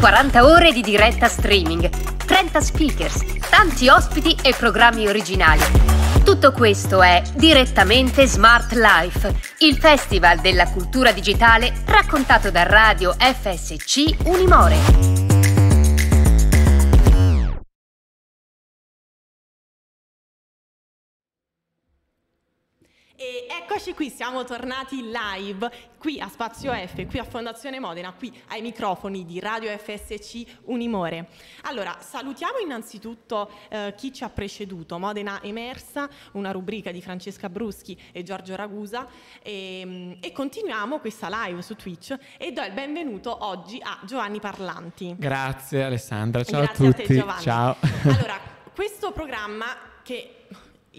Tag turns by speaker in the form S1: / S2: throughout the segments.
S1: 40 ore di diretta streaming, 30 speakers, tanti ospiti e programmi originali. Tutto questo è direttamente Smart Life, il festival della cultura digitale raccontato da Radio FSC Unimore. eccoci qui, siamo tornati live qui a Spazio F, qui a Fondazione Modena, qui ai microfoni di Radio FSC Unimore. Allora, salutiamo innanzitutto eh, chi ci ha preceduto, Modena Emersa, una rubrica di Francesca Bruschi e Giorgio Ragusa e, ehm, e continuiamo questa live su Twitch e do il benvenuto oggi a Giovanni Parlanti.
S2: Grazie Alessandra, ciao Grazie a tutti. A te, Giovanni. Ciao. Allora,
S1: questo programma che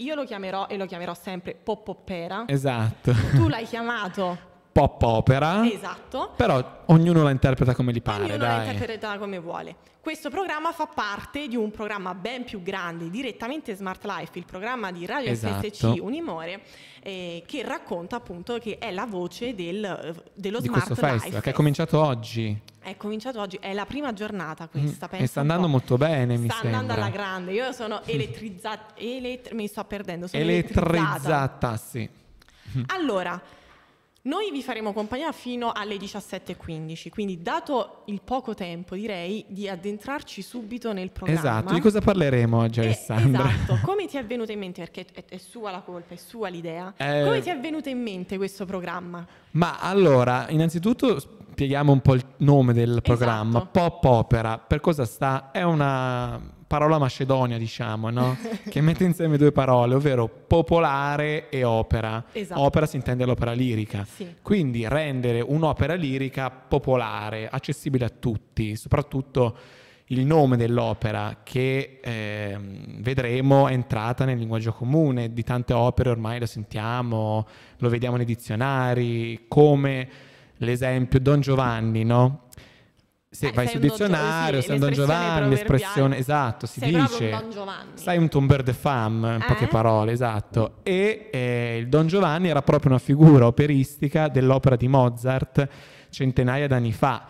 S1: io lo chiamerò e lo chiamerò sempre Poppoppera. Esatto. Tu l'hai chiamato
S2: pop opera. Esatto. Però ognuno la interpreta come gli pare. Ognuno dai. la
S1: interpreta come vuole. Questo programma fa parte di un programma ben più grande, direttamente Smart Life, il programma di Radio esatto. SSC Unimore, eh, che racconta appunto che è la voce del, eh, dello di Smart Life. Festival, che è cominciato oggi. È cominciato oggi, è la prima giornata mm, questa, mm, E sta andando
S2: molto bene, sta mi sembra. Sta andando alla
S1: grande, io sono elettrizzata, elettri- mi sto perdendo, sono elettrizzata. elettrizzata sì. Allora, noi vi faremo compagnia fino alle 17.15, quindi dato il poco tempo direi di addentrarci subito nel programma. Esatto, di cosa
S2: parleremo oggi eh, Alessandra?
S1: esatto, come ti è venuta in mente, perché è, è sua la colpa, è sua l'idea, eh... come ti è venuta in mente questo programma?
S2: Ma allora, innanzitutto spieghiamo un po' il nome del esatto. programma. Esatto. Pop opera, per cosa sta? È una parola macedonia, diciamo, no? che mette insieme due parole, ovvero popolare e opera. Esatto. Opera si intende l'opera lirica. Sì. Quindi rendere un'opera lirica popolare, accessibile a tutti, soprattutto il nome dell'opera che eh, vedremo è entrata nel linguaggio comune, di tante opere ormai lo sentiamo, lo vediamo nei dizionari, come l'esempio Don Giovanni, no? Se eh, vai sul dizionario, sei un Don Giovanni, l'espressione, esatto, si sei dice. Un Sai un tomber de femme, in eh? poche parole, esatto. E eh, il Don Giovanni era proprio una figura operistica dell'opera di Mozart centinaia d'anni fa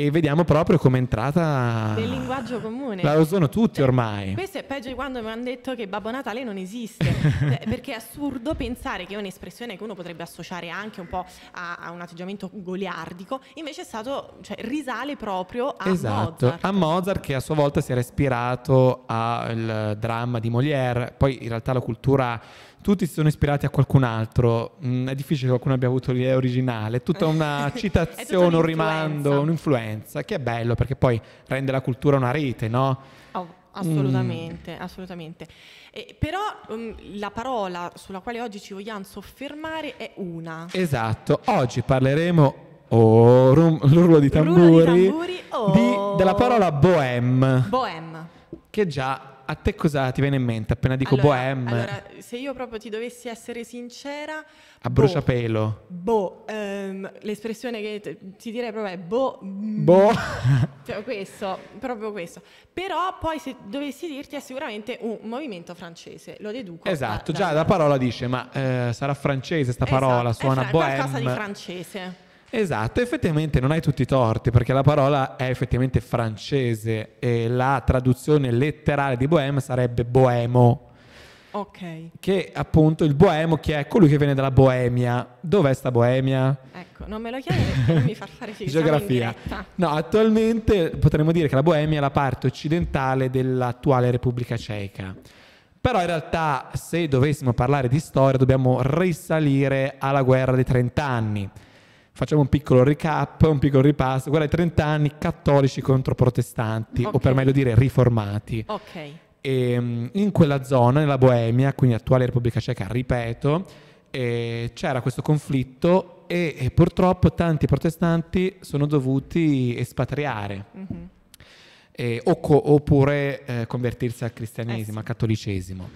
S2: e vediamo proprio come è entrata nel
S1: linguaggio comune. La
S2: usano tutti cioè, ormai. Questo
S1: è peggio di quando mi hanno detto che Babbo Natale non esiste, cioè, perché è assurdo pensare che è un'espressione che uno potrebbe associare anche un po' a, a un atteggiamento goliardico, invece è stato cioè, risale proprio a esatto, Mozart.
S2: a Mozart che a sua volta si era ispirato al dramma di Molière, poi in realtà la cultura tutti si sono ispirati a qualcun altro, mm, è difficile che qualcuno abbia avuto l'idea originale, è tutta una citazione, un rimando, un'influenza, che è bello perché poi rende la cultura una rete, no? Oh, assolutamente,
S1: mm. assolutamente. Eh, però um, la parola sulla quale oggi ci vogliamo soffermare è una.
S2: Esatto, oggi parleremo Oh, rum, l'urlo di tamburi, l'urlo
S1: di tamburi oh. di, della parola
S2: bohème. Bohème. Che già a te cosa ti viene in mente appena dico allora, bohème? Allora,
S1: se io proprio ti dovessi essere sincera...
S2: A bruciapelo.
S1: Boh, boh ehm, l'espressione che ti direi proprio è boh. Boh. cioè questo, proprio questo. Però poi se dovessi dirti è sicuramente un movimento francese, lo deduco.
S2: Esatto, da, già da... la parola dice, ma eh, sarà francese sta parola, esatto, suona è fra- bohème. di
S1: francese.
S2: Esatto, effettivamente non hai tutti i torti perché la parola è effettivamente francese e la traduzione letterale di bohème sarebbe boemo. Ok. Che appunto il boemo che è colui che viene dalla Boemia. Dov'è sta Boemia?
S1: Ecco, non me lo chiedi perché mi fa fare figura. geografia.
S2: No, attualmente potremmo dire che la Boemia è la parte occidentale dell'attuale Repubblica Ceca. Però in realtà se dovessimo parlare di storia dobbiamo risalire alla guerra dei trent'anni. anni facciamo un piccolo recap, un piccolo ripasso. Guarda, i 30 anni cattolici contro protestanti, okay. o per meglio dire riformati. Ok. E, ehm, in quella zona, nella Boemia, quindi attuale Repubblica Ceca, ripeto, eh, c'era questo conflitto e, e, purtroppo tanti protestanti sono dovuti espatriare. Mm-hmm. Eh, o co- oppure eh, convertirsi al cristianesimo, eh sì. al cattolicesimo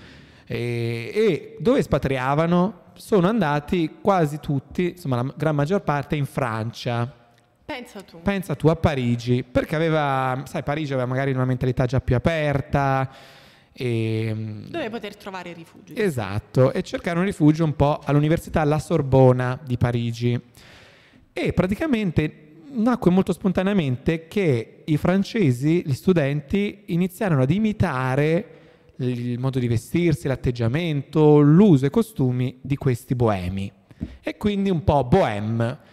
S2: e, e dove espatriavano sono andati quasi tutti, insomma la gran maggior parte, in Francia.
S1: Pensa tu. Pensa
S2: tu a Parigi, perché aveva, sai, Parigi aveva magari una mentalità già più aperta. E, ehm,
S1: Dove poter trovare rifugio.
S2: Esatto, e cercare un rifugio un po' all'Università La Sorbona di Parigi. E praticamente nacque molto spontaneamente che i francesi, gli studenti, iniziarono ad imitare il modo di vestirsi, l'atteggiamento, l'uso e costumi di questi boemi. E quindi un po' bohème.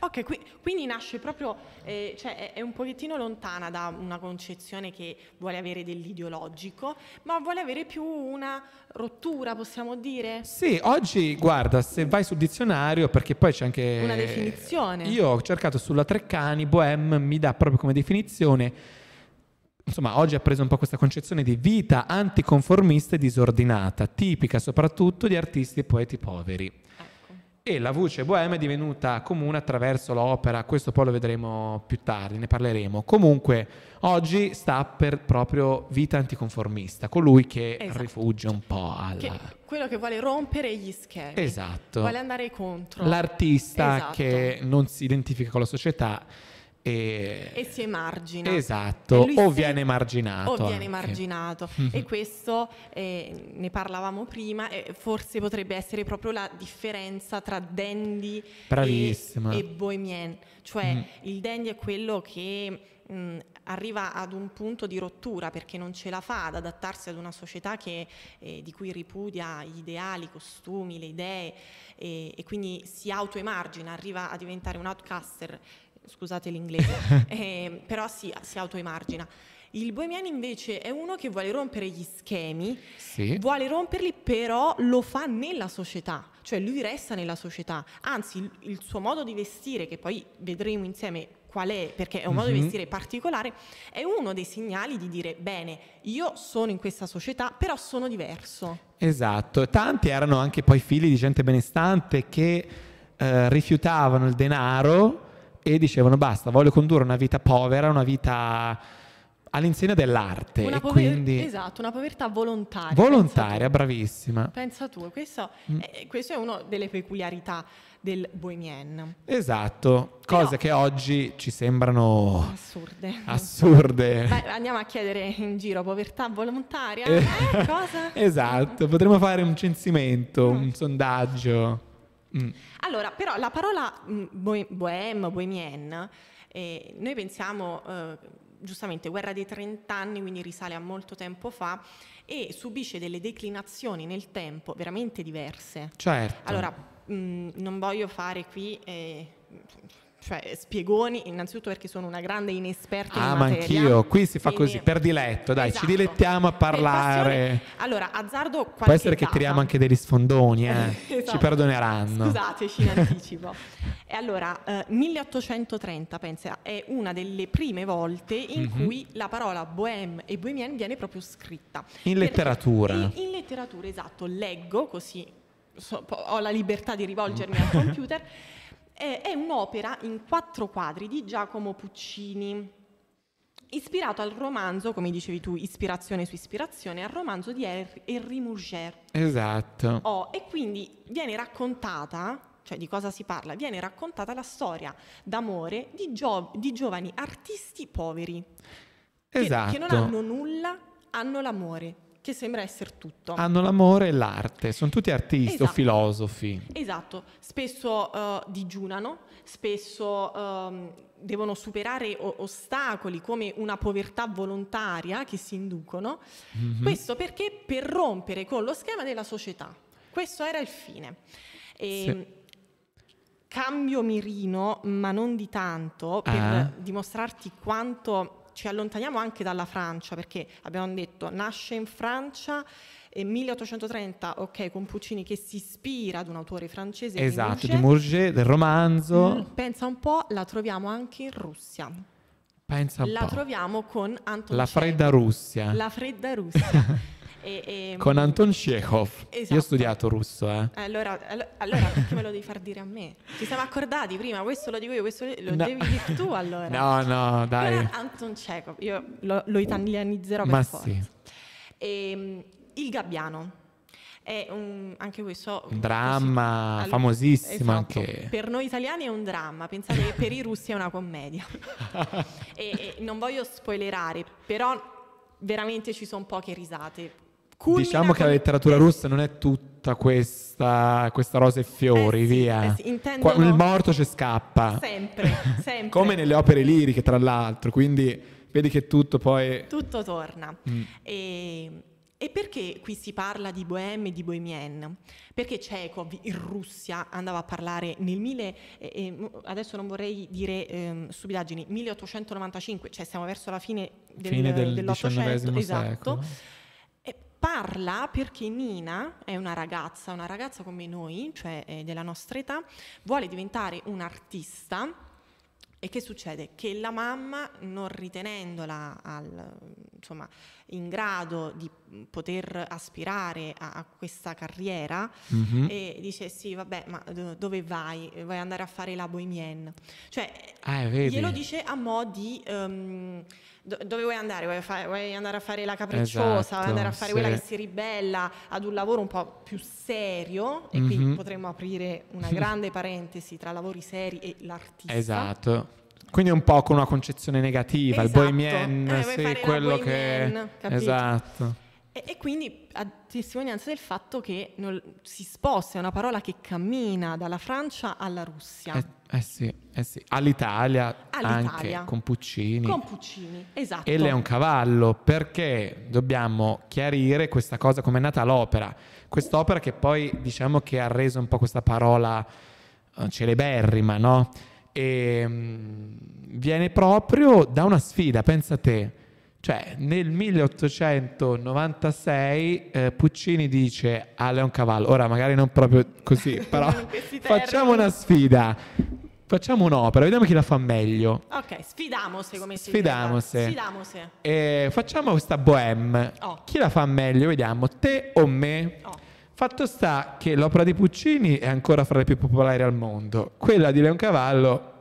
S1: Ok, qui, quindi nasce proprio, eh, cioè è, è, un pochettino lontana da una concezione che vuole avere dell'ideologico, ma vuole avere più una rottura, possiamo dire? Sì,
S2: oggi guarda, se vai sul dizionario, perché poi c'è anche... Una definizione. Io ho cercato sulla Treccani, Bohème mi dà proprio come definizione insomma, oggi ha preso un po' questa concezione di vita anticonformista e disordinata, tipica soprattutto di artisti e poeti poveri. Ecco. E la voce boema è divenuta comune attraverso l'opera, questo poi lo vedremo più tardi, ne parleremo. Comunque, oggi sta per proprio vita anticonformista, colui che esatto. rifugia un po' alla... Che,
S1: quello che vuole rompere gli schemi. Esatto. Vuole andare contro. L'artista esatto. che
S2: non si identifica con la società e...
S1: e, si emargina.
S2: Esatto, o viene emarginato. O viene emarginato.
S1: Mhm. e questo, eh, ne parlavamo prima, eh, forse potrebbe essere proprio la differenza tra dandy e, e, bohemian. Cioè mm. il dandy è quello che mh, mm, arriva ad un punto di rottura perché non ce la fa ad adattarsi ad una società che, eh, di cui ripudia gli ideali, i costumi, le idee e quindi si autoemargina, arriva a diventare un outcaster scusate l'inglese, eh, però si, si autoemargina. Il bohemian invece è uno che vuole rompere gli schemi, sì. vuole romperli però lo fa nella società, cioè lui resta nella società, anzi il, il suo modo di vestire, che poi vedremo insieme qual è, perché è un modo mm-hmm. di mhm. vestire particolare, è uno dei segnali di dire bene, io sono in questa società, però sono diverso.
S2: Esatto, tanti erano anche poi figli di gente benestante che eh, rifiutavano il denaro e dicevano basta, voglio condurre una vita povera, una vita all'insegna dell'arte. Una pover- quindi...
S1: Esatto, una povertà volontaria. Volontaria,
S2: pensa bravissima.
S1: Pensa tu, questo, mm. eh, questo è una delle peculiarità del bohemien.
S2: Esatto, Però, cose che oggi ci sembrano
S1: assurde.
S2: assurde. Beh,
S1: andiamo a chiedere in giro povertà volontaria. eh, eh cosa? Esatto, potremmo
S2: fare un censimento, mm. un sondaggio. Mm.
S1: Allora, però la parola mm, bohème, bohemienne, eh, noi pensiamo... Eh, giustamente guerra dei trent'anni, quindi risale a molto tempo fa, e subisce delle declinazioni nel tempo veramente diverse.
S2: Certo. Allora,
S1: mh, mm, non voglio fare qui... Eh, cioè eh, spiegoni innanzitutto perché sono una grande inesperta ah, in materia. Ah, ma anch'io, qui si fa Quindi, così,
S2: per diletto, dai, esatto. ci dilettiamo a parlare.
S1: Allora, azzardo qualche Può essere data. che tiriamo anche
S2: degli sfondoni, eh. esatto. ci perdoneranno.
S1: Scusateci in anticipo. e allora, eh, 1830, pensa, è una delle prime volte in mm-hmm. cui la parola bohème e bohemienne viene proprio scritta. In letteratura. In, in letteratura, esatto, leggo così so, ho la libertà di rivolgermi al computer è un'opera in quattro quadri di Giacomo Puccini, ispirato al romanzo, come dicevi tu, ispirazione su ispirazione, al romanzo di er-, Henri Murger.
S2: Esatto. Oh,
S1: e quindi viene raccontata cioè di cosa si parla, viene raccontata la storia d'amore di, gio- di giovani artisti poveri.
S2: Esatto. Che, che, non esatto. hanno
S1: nulla, hanno l'amore che sembra essere tutto. Hanno l'amore
S2: e l'arte, sono tutti artisti esatto. o filosofi.
S1: Esatto, spesso uh, digiunano, spesso uh, devono superare o- ostacoli come una povertà volontaria che si inducono.
S2: Mm-hmm. Questo
S1: perché per rompere con lo schema della società. Questo era il fine. E, Se cambio mirino, ma non di tanto, per ah. dimostrarti quanto ci allontaniamo anche dalla Francia, perché abbiamo detto nasce in Francia. 1830, ok, con Puccini che si ispira ad un autore francese. Esatto, di Mourget,
S2: del romanzo. Mm,
S1: pensa un po', la troviamo anche in Russia.
S2: Pensa un la po'. La
S1: troviamo con Anton La fredda
S2: Russia. La
S1: fredda Russia. E, e... Con mm, Anton Chekhov. Esatto. Io ho esatto. studiato russo, eh. Allora, all- allora perché me lo devi far dire a me? Ci siamo accordati prima, questo lo dico io, questo lo no. devi dire tu allora. No, no, dai. Allora, Anton Chekhov, io lo, lo italianizzerò Ma per forza. Sì. E, ehm, il gabbiano. È un, anche questo un dramma così, famosissimo esatto, anche. per noi italiani è un dramma pensate che per i russi è una commedia e, e non voglio spoilerare però veramente ci sono poche risate
S2: Culmina diciamo che la letteratura russa non è tutta questa, questa rosa e fiori, eh sì, via. Eh sì, Qua, il morto ci scappa.
S1: Sempre, sempre.
S2: Come nelle opere liriche, tra l'altro. Quindi vedi che tutto poi...
S1: Tutto torna. Mm. E, e, perché qui si parla di Bohème e di Bohemienne? Perché Chekhov in Russia andava a parlare nel mille... Eh, adesso non vorrei dire eh, stupidaggini, 1895, cioè siamo verso la fine, del, fine del dell'Ottocento. Esatto. Secolo parla perché Nina è una ragazza, una ragazza come noi, cioè eh, della nostra età, vuole diventare un'artista. E che succede? Che la mamma, non ritenendola al, insomma, in grado di poter aspirare a, a questa carriera, mm-hmm. dice sì, vabbè, ma do, dove vai? Vai andare a fare la bohemienne. Cioè, ah, glielo dice a mo' di... Um, dove vuoi andare? Vuoi, fa- vuoi, andare a fare la capricciosa, esatto, vuoi andare a fare sì. quella che si ribella ad un lavoro un po' più serio e mm-hmm. qui potremmo aprire una grande parentesi tra lavori seri e l'artista.
S2: Esatto. Quindi un po' con una concezione negativa, esatto. il bohemian, eh, sì, quello bohemian, che... Capito? Esatto.
S1: E, e, quindi a testimonianza del fatto che non, si sposta, è una parola che cammina dalla Francia alla Russia.
S2: Eh, eh sì, eh sì. All'Italia, All'Italia, anche con Puccini. Con Puccini, esatto. E lei è un cavallo perché dobbiamo chiarire questa cosa come è nata l'opera. Quest'opera che poi diciamo che ha reso un po' questa parola eh, celeberrima, no? E ehm, mh, viene proprio da una sfida, pensa te cioè, nel 1896 eh, Puccini dice a ah, Leoncavallo, ora magari non proprio così, però facciamo una sfida. Facciamo un'opera, vediamo chi la fa meglio. Ok,
S1: sfidamose come si sfidamose. dice. Sfidamose.
S2: Eh, facciamo questa bohème. Oh. Chi la fa meglio? Vediamo, te o me? Oh. Fatto sta che l'opera di Puccini è ancora fra le più popolari al mondo. Quella di Leoncavallo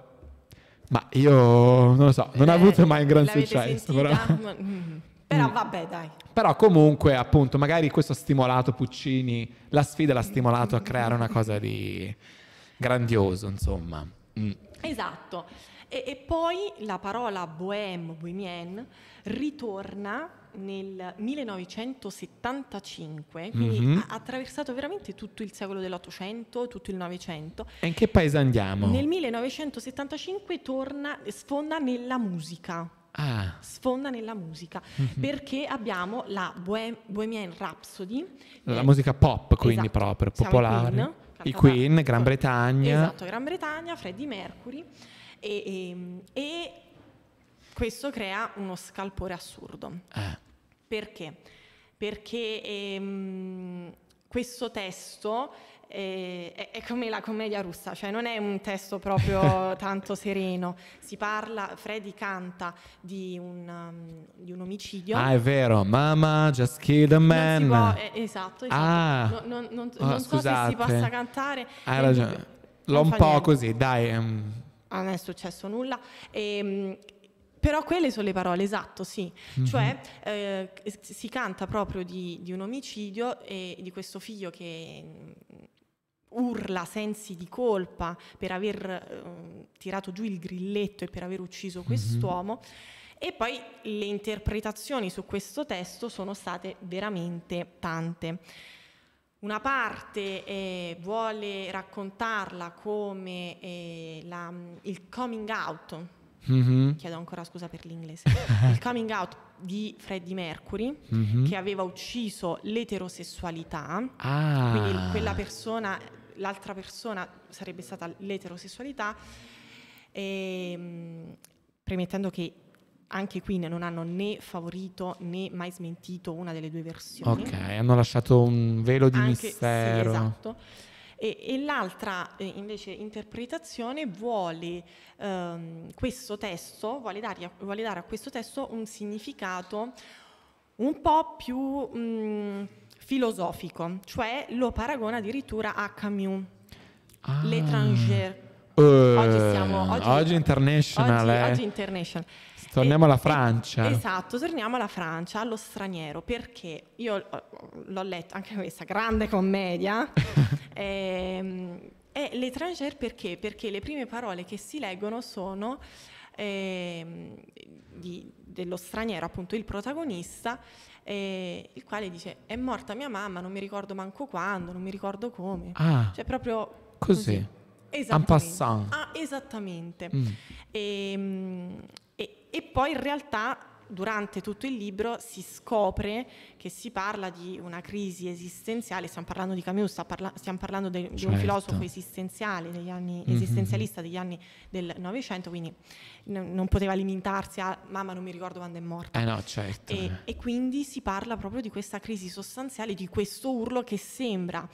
S2: ma io non lo so, non eh, ha avuto mai un gran successo. Però.
S1: Mm, però mm. vabbè, dai.
S2: Però comunque, appunto, magari questo ha stimolato Puccini, la sfida l'ha stimolato a creare una cosa di grandioso, insomma. Mm.
S1: Esatto. E, e, poi la parola bohème, bohemienne, ritorna nel 1975, quindi mm-hmm. ha attraversato veramente tutto il secolo dell'Ottocento, tutto il Novecento.
S2: E in che paese andiamo? Nel
S1: 1975 torna, sfonda nella musica. Ah. Sfonda nella musica mm-hmm. perché abbiamo la Bohem- Bohemian Rhapsody.
S2: La eh, musica pop, quindi esatto, proprio popolare. Queen, I Queen, Gran Gran Bretagna. Esatto,
S1: Gran Bretagna, Freddie Mercury. E, ehm, e, e questo crea uno scalpore assurdo. Eh. Perché? Perché ehm, questo testo eh, è, è, come la commedia russa, cioè non è un testo proprio tanto sereno. Si parla, Freddy canta di un, um, di un omicidio. Ah, è
S2: vero, mamma, just kill a man. Può,
S1: eh, esatto, esatto. Ah. No, non, non, oh, non so ah, se si possa cantare.
S2: Hai ragione. Eh, L'ho un po' niente. così, dai. Um.
S1: non è successo nulla. E, ehm, però quelle sono le parole, esatto, sì. Mm-hmm. Cioè eh, si canta proprio di, di, un omicidio e di questo figlio che mm, urla sensi di colpa per aver eh, tirato giù il grilletto e per aver ucciso mhm. quest'uomo. Mm-hmm. E poi le interpretazioni su questo testo sono state veramente tante. Una parte eh, vuole raccontarla come eh, la, mm, il coming out, Mm-hmm. Chiedo ancora scusa per l'inglese. il coming out di Freddie Mercury mm-hmm. che aveva ucciso l'eterosessualità.
S2: Ah. Quindi quella
S1: persona, l'altra persona sarebbe stata l'eterosessualità. E, ehm, premettendo che anche qui non hanno né favorito né mai smentito una delle due versioni. Ok, hanno lasciato un velo di anche, mistero. Sì, esatto e, e l'altra eh, invece interpretazione vuole, ehm, questo testo, vuole, dargli, vuole dare a questo testo un significato un po' più mh, mm, filosofico, cioè lo paragona addirittura a Camus, ah. l'étranger.
S2: Uh, oggi siamo oggi, oggi international. Oggi, eh. oggi
S1: international.
S2: Torniamo eh, alla eh, Francia.
S1: Esatto, torniamo alla Francia, allo straniero, perché io l'ho letto anche questa grande commedia Eh, e l'étranger perché? Perché le prime parole che si leggono sono eh, di, dello straniero, appunto il protagonista, eh, il quale dice è morta mia mamma, non mi ricordo manco quando, non mi ricordo come. Ah, cioè proprio
S2: così. così. Esattamente.
S1: Ah, esattamente. Mm. E, ehm, e, e, poi in realtà durante tutto il libro si scopre che si parla di una crisi esistenziale, stiamo parlando di Camus, parla- stiamo parlando de- certo. di un certo. filosofo esistenziale, degli anni, mm-hmm. esistenzialista degli anni del Novecento, quindi n- non poteva limitarsi a mamma non mi ricordo quando è morta.
S2: Eh no, certo. E,
S1: e, quindi si parla proprio di questa crisi sostanziale, di questo urlo che sembra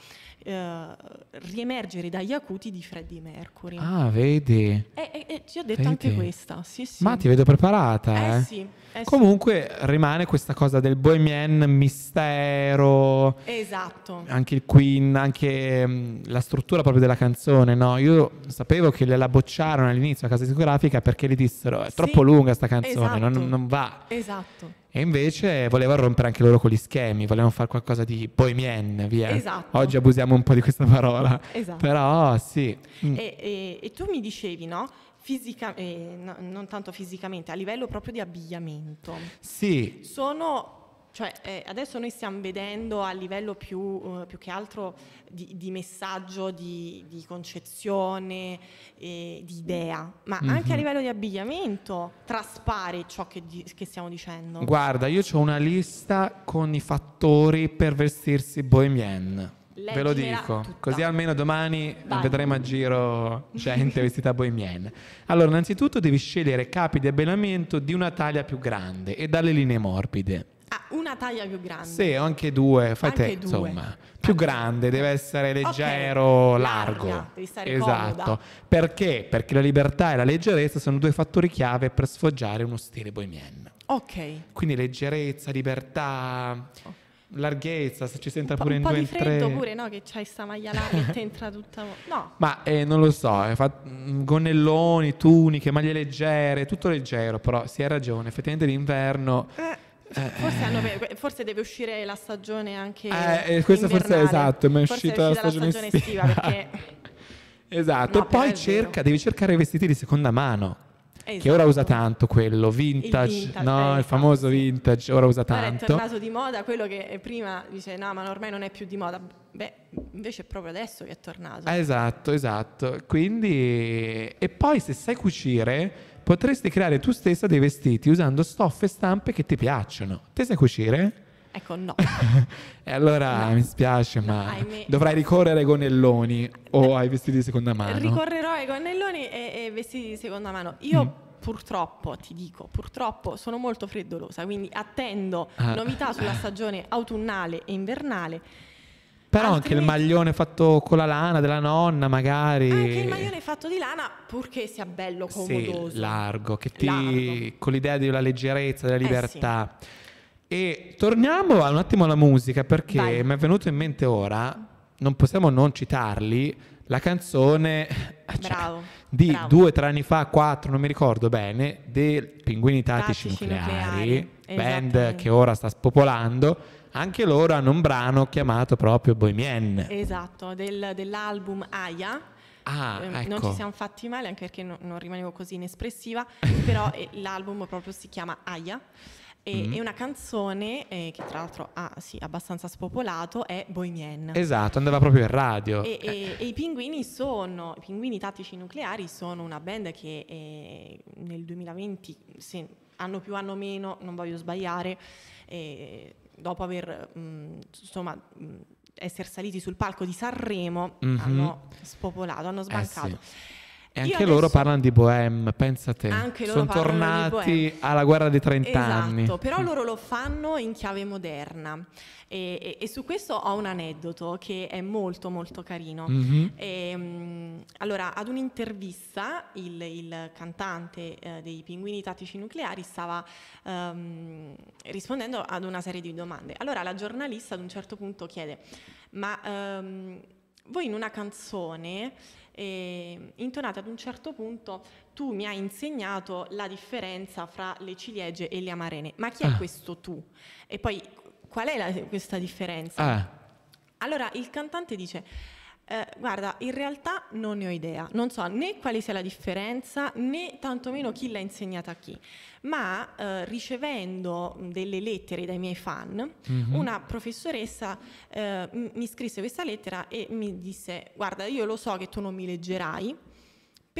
S1: eh, riemergere dagli acuti di Freddie Mercury. Ah,
S2: vedi? E,
S1: eh, e, eh, e eh, ci ho detto vedi. anche questa, sì sì.
S2: Ma ti vedo preparata. Eh, eh. sì. Eh, Comunque rimane questa cosa del bohemian mistero. Esatto. Anche il Queen, anche mm, la struttura proprio della canzone, no? Io sapevo che la bocciarono all'inizio a casa discografica perché gli dissero è troppo sì, lunga sta canzone, esatto. non, non va.
S1: Esatto.
S2: E invece volevano rompere anche loro con gli schemi, volevano fare qualcosa di bohemian, via. Esatto. Oggi abusiamo un po' di questa parola. Esatto. Però sì. Mm.
S1: E, e, e tu mi dicevi, no? fisica, eh, no, non tanto fisicamente, a livello proprio di abbigliamento. Sì. Sono cioè, eh, adesso noi stiamo vedendo a livello più, eh, più che altro di, di messaggio, di, di concezione, eh, di idea, ma mm-hmm. anche a mhm. livello di abbigliamento traspare ciò che, di, che stiamo dicendo. Guarda,
S2: io ho una lista con i fattori per vestirsi bohemian. Leggimela Ve lo dico, tutta. così almeno domani Vai. vedremo a giro gente vestita bohemienne. Allora, innanzitutto devi scegliere capi di abbellamento di una taglia più grande e dalle linee morbide.
S1: Ah, una taglia più grande. Sì,
S2: o anche due, fai anche te, due. insomma. Più grande, deve essere leggero, okay. largo. Larga, devi stare esatto. Comoda. Perché? Perché la libertà e la leggerezza sono due fattori chiave per sfoggiare uno stile bohemian. Ok. Quindi leggerezza, libertà. Okay larghezza, se ci senta pure in due in tre. Un po' di freddo pure,
S1: no? Che c'hai sta maglia là e ti entra tutta... No.
S2: Ma eh, non lo so, eh, fat... Mm, gonnelloni, tuniche, maglie leggere, tutto leggero, però si ha ragione, effettivamente l'inverno... Eh. eh forse, eh. hanno,
S1: forse, deve uscire la stagione anche eh, questo forse è esatto ma è uscita, la stagione, la stagione estiva, estiva perché...
S2: esatto no, e poi cerca, devi cercare vestiti di seconda mano esatto. che ora usa tanto quello, vintage, il, vintage, no, eh, il famoso sì. vintage, ora usa tanto. Ora è tornato
S1: di moda quello che prima dice no, ma ormai non è più di moda. Beh, invece è proprio adesso che è tornato. Ah,
S2: esatto, esatto. Quindi e poi se sai cucire, potresti creare tu stessa dei vestiti usando stoffe e stampe che ti piacciono. Te sai cucire? Ecco, no. e allora no. mi spiace, ma no, dovrai ricorrere ai gonnelloni o eh, ai vestiti di seconda mano. Ricorrerò
S1: ai gonnelloni e, ai vestiti di seconda mano. Io mm. purtroppo, ti dico, purtroppo sono molto freddolosa, quindi attendo ah. novità sulla stagione autunnale e invernale.
S2: Però Altrimenti... anche il maglione fatto con la lana della nonna, magari. Anche il maglione
S1: fatto di lana, purché sia bello, comodoso. Sì,
S2: largo, che ti... Largo. con l'idea della leggerezza, della libertà. Eh sì. E torniamo un attimo alla musica perché mi è venuto in mente ora, non possiamo non citarli, la canzone cioè, bravo, di bravo. due, tre anni fa, quattro, non mi ricordo bene, del Pinguini Tattici, Nucleari, nucleari band che ora sta spopolando. Anche loro hanno un brano chiamato proprio Bohemian.
S1: Esatto, del, dell'album Aya. Ah, ehm, ecco. Non ci siamo fatti male anche perché no, non rimanevo così inespressiva, però eh, l'album proprio si chiama Aya. E, mm. una canzone eh, che tra l'altro ha ah, sì, abbastanza spopolato è Bohemian. Esatto,
S2: andava proprio in radio. E,
S1: e, e i pinguini sono, i pinguini tattici nucleari sono una band che eh, nel 2020, se anno più anno meno, non voglio sbagliare, eh, dopo aver mh, mm, insomma... Mh, mm, essere saliti sul palco di Sanremo mm-hmm. hanno spopolato, hanno eh, sbancato. Sì.
S2: E anche adesso... loro parlano di Bohème, pensa te. Anche loro Sono tornati alla guerra dei 30 esatto, anni. Esatto, però
S1: mm. loro lo fanno in chiave moderna. E, e, e, su questo ho un aneddoto che è molto molto carino. Mm-hmm. E, ehm, allora, ad un'intervista il, il cantante eh, dei Pinguini Tattici Nucleari stava um, rispondendo ad una serie di domande. Allora la giornalista ad un certo punto chiede, ma... Um, voi in una canzone eh, intonate ad un certo punto tu mi hai insegnato la differenza fra le ciliegie e le amarene, ma chi ah. è questo tu? E poi qual è la, questa differenza? Ah. Allora il cantante dice eh, guarda, in realtà non ne ho idea, non so né quale sia la differenza né tantomeno chi l'ha insegnata a chi, ma eh, ricevendo delle lettere dai miei fan, mm-hmm. una professoressa eh, mi scrisse questa lettera e mi disse guarda io lo so che tu non mi leggerai,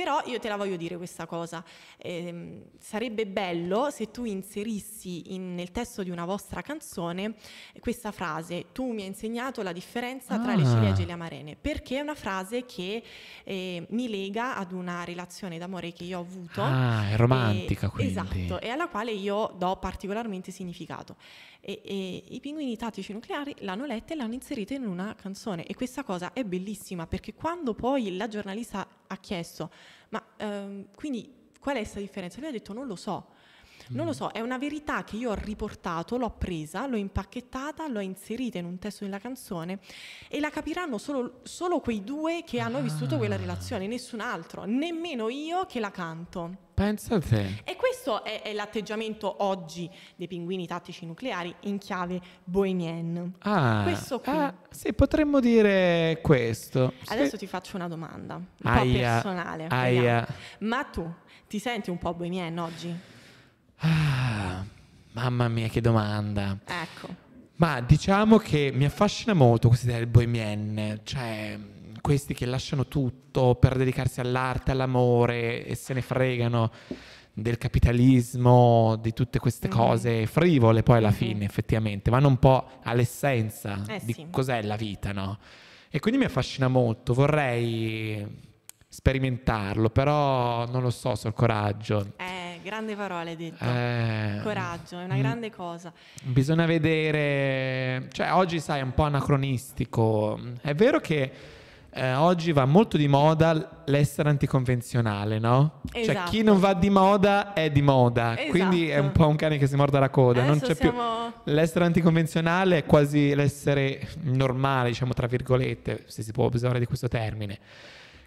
S1: però io te la voglio dire questa cosa, eh, sarebbe bello se tu inserissi in, nel testo di una vostra canzone questa frase, tu mi hai insegnato la differenza ah. tra le ciliegie e ah. le amarene, perché è una frase che eh, mi lega ad una relazione d'amore che io ho avuto. Ah, è romantica e, quindi. Esatto, e alla quale io do particolarmente significato. E, e, I pinguini tattici nucleari l'hanno letta e l'hanno inserita in una canzone e questa cosa è bellissima perché quando poi la giornalista ha chiesto, ma ehm, quindi qual è questa differenza? Lui ha detto non lo so, non lo mm. so, è una verità che io ho riportato, l'ho presa, l'ho impacchettata, l'ho inserita in un testo della canzone e la capiranno solo, solo quei due che hanno ah. vissuto quella ah. relazione, nessun altro, nemmeno io che la canto.
S2: Pensa a te.
S1: E questo è, è, l'atteggiamento oggi dei pinguini tattici nucleari in chiave bohemienne. Ah, questo qui. Ah,
S2: sì, potremmo dire questo. Adesso Se...
S1: ti faccio una domanda, un aia, po' personale. Aia. Ma tu ti senti un po' bohemienne oggi?
S2: Ah, mamma mia, che domanda. Ecco. Ma diciamo che mi affascina molto questa idea del bohemien, cioè questi che lasciano tutto per dedicarsi all'arte, all'amore e se ne fregano del capitalismo, di tutte queste mm-hmm. cose frivole poi alla mm-hmm. fine effettivamente, vanno un po' all'essenza eh, di sì. cos'è la vita, no? E quindi mi affascina molto, vorrei sperimentarlo, però non lo so se ho il coraggio.
S1: Eh, grande parole hai detto. Eh, coraggio, è una mm, grande cosa.
S2: Bisogna vedere, cioè oggi sai è un po' anacronistico. È vero che eh, oggi va molto di moda l'essere anticonvenzionale, no? Cioè, esatto. Cioè chi non va di moda è di moda, esatto. quindi è un esatto. po' un cane che si morda la coda, Adesso non c'è siamo... più l'essere anticonvenzionale è quasi l'essere normale, diciamo tra virgolette, se si può usare di questo termine.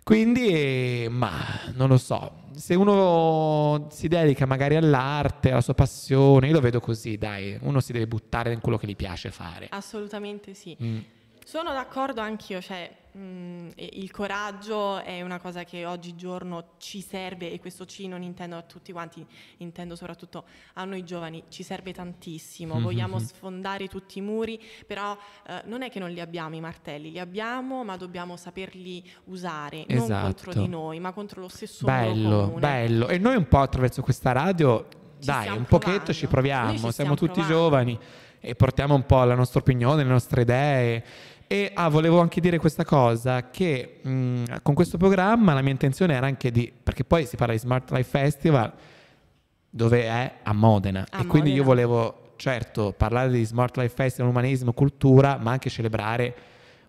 S2: Quindi, ma non lo so, se uno si dedica magari all'arte, alla sua passione, io lo vedo così, dai, uno si deve buttare in quello che gli piace fare.
S1: Assolutamente sì. Mm. Sono d'accordo anch'io, cioè mh, mm, il coraggio è una cosa che oggigiorno ci serve e questo ci non intendo a tutti quanti, intendo soprattutto a noi giovani, ci serve tantissimo, mm-hmm. vogliamo sfondare tutti i muri, però eh, non è che non li abbiamo i martelli, li abbiamo ma dobbiamo saperli usare, esatto. non contro di noi ma contro lo stesso bello, comune. Bello,
S2: e noi un po' attraverso questa radio, ci dai, un provando. pochetto ci proviamo, ci siamo tutti giovani e portiamo un po' la nostra opinione, le nostre idee e ah, volevo anche dire questa cosa, che mh, mm, con questo programma la mia intenzione era anche di, perché poi si parla di Smart Life Festival, dove è a Modena, a e quindi io volevo certo parlare di Smart Life Festival, umanesimo, cultura, ma anche celebrare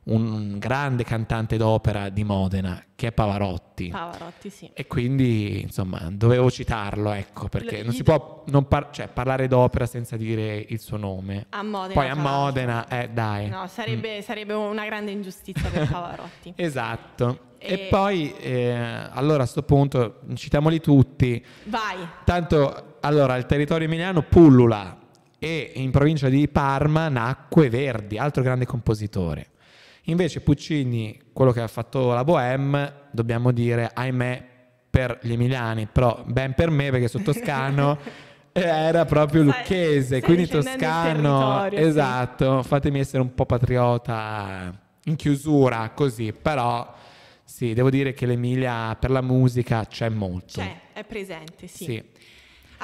S2: un grande cantante d'opera di Modena che è Pavarotti. Pavarotti, sì. E quindi, insomma, dovevo citarlo, ecco, perché L non si può non par cioè, parlare d'opera senza dire il suo nome. A Modena. Poi a Modena, eh, dai. No, sarebbe,
S1: mm. sarebbe, una grande ingiustizia per Pavarotti.
S2: esatto. E, e poi, eh, allora a questo punto, citiamoli tutti. Vai. Tanto, allora, il territorio emiliano pullula e in provincia di Parma nacque Verdi, altro grande compositore. Invece Puccini, quello che ha fatto la Bohème, dobbiamo dire, ahimè, per gli emiliani, però ben per me perché sono toscano, era proprio lucchese, Stai quindi toscano. Esatto, sì. fatemi essere un po' patriota in chiusura così, però sì, devo dire che l'Emilia per la musica c'è molto. C'è,
S1: è presente, sì. sì.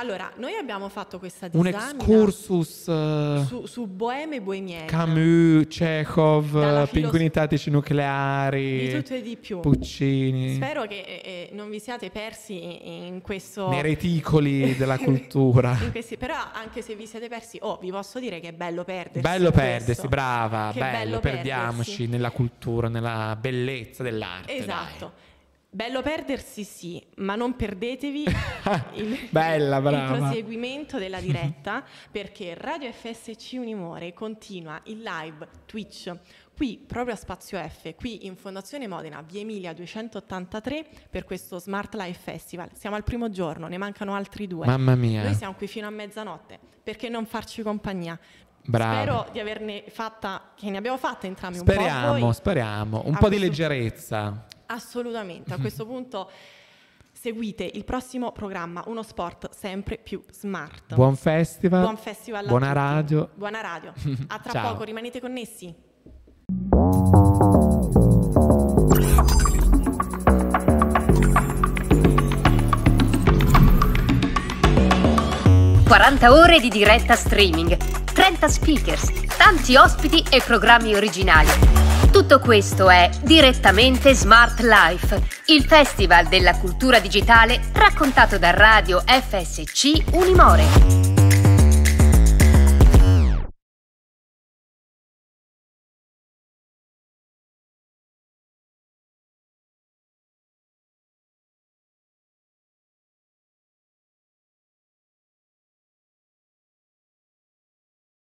S1: Allora, noi abbiamo fatto questa disamina un excursus uh, su, su Bohème e Bohemienne.
S2: Camus, Chekhov, Pinguini tattici nucleari, di tutto e di più. Puccini. Spero
S1: che eh, eh non vi siate persi in questo nei reticoli della
S2: cultura.
S1: questi... però anche se vi siete persi, oh, vi posso dire che è bello perdersi.
S2: Bello perdersi, brava, che bello, bello perdiamoci perdersi. nella cultura, nella bellezza dell'arte.
S1: Esatto. Dai. Bello perdersi sì, ma non perdetevi il,
S2: Bella, il proseguimento
S1: della diretta perché Radio FSC Unimore continua in live Twitch qui proprio a Spazio F, qui in Fondazione Modena, via Emilia 283 per questo Smart Life Festival. Siamo al primo giorno, ne mancano altri due. Mamma mia. Noi siamo qui fino a mezzanotte, perché non farci compagnia?
S2: Bravo. Spero
S1: di averne fatta, che ne abbiamo fatta entrambi speriamo, un po'. Speriamo,
S2: speriamo, un po' di leggerezza.
S1: Assolutamente, a mm. questo punto seguite il prossimo programma Uno Sport sempre più smart. Buon festival. Buon festival buona tutti. radio. Buona radio. A tra poco, rimanete connessi. Quaranta ore di diretta streaming, 30 speakers, tanti ospiti e programmi originali. Tutto questo è direttamente Smart Life, il festival della cultura digitale raccontato da Radio FSC
S2: Unimore.